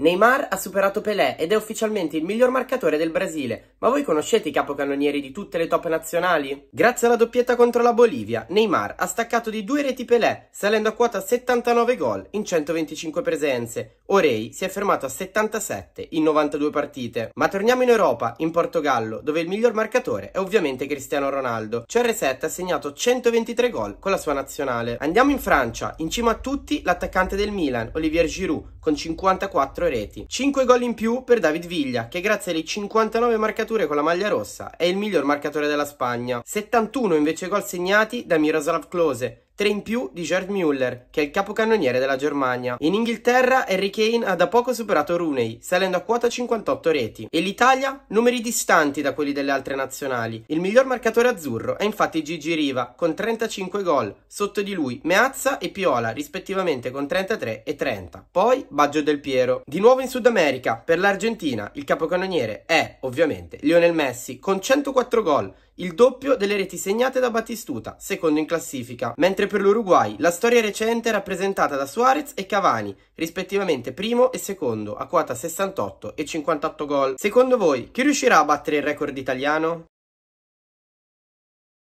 Neymar ha superato Pelé ed è ufficialmente il miglior marcatore del Brasile, ma voi conoscete i capocannonieri di tutte le top nazionali? Grazie alla doppietta contro la Bolivia, Neymar ha staccato di due reti Pelé, salendo a quota 79 gol in 125 presenze. Orei si è fermato a 77 in 92 partite. Ma torniamo in Europa, in Portogallo, dove il miglior marcatore è ovviamente Cristiano Ronaldo. CR7 ha segnato 123 gol con la sua nazionale. Andiamo in Francia, in cima a tutti l'attaccante del Milan, Olivier Giroud, con 54 reti. 5 gol in più per David Viglia, che grazie alle 59 marcature con la maglia rossa è il miglior marcatore della Spagna. 71 invece gol segnati da Miroslav Klose, 3 in più di Gerd Müller, che è il capocannoniere della Germania. In Inghilterra Harry Kane ha da poco superato Rooney, salendo a quota 58 reti. E l'Italia? Numeri distanti da quelli delle altre nazionali. Il miglior marcatore azzurro è infatti Gigi Riva, con 35 gol, sotto di lui Meazza e Piola, rispettivamente con 33 e 30. Poi Baggio del Piero. Di nuovo in Sud America, per l'Argentina, il capocannoniere è, ovviamente, Lionel Messi, con 104 gol, il doppio delle reti segnate da Battistuta, secondo in classifica, mentre per l'Uruguay la storia recente è rappresentata da Suarez e Cavani, rispettivamente primo e secondo, a quota 68 e 58 gol. Secondo voi, chi riuscirà a battere il record italiano?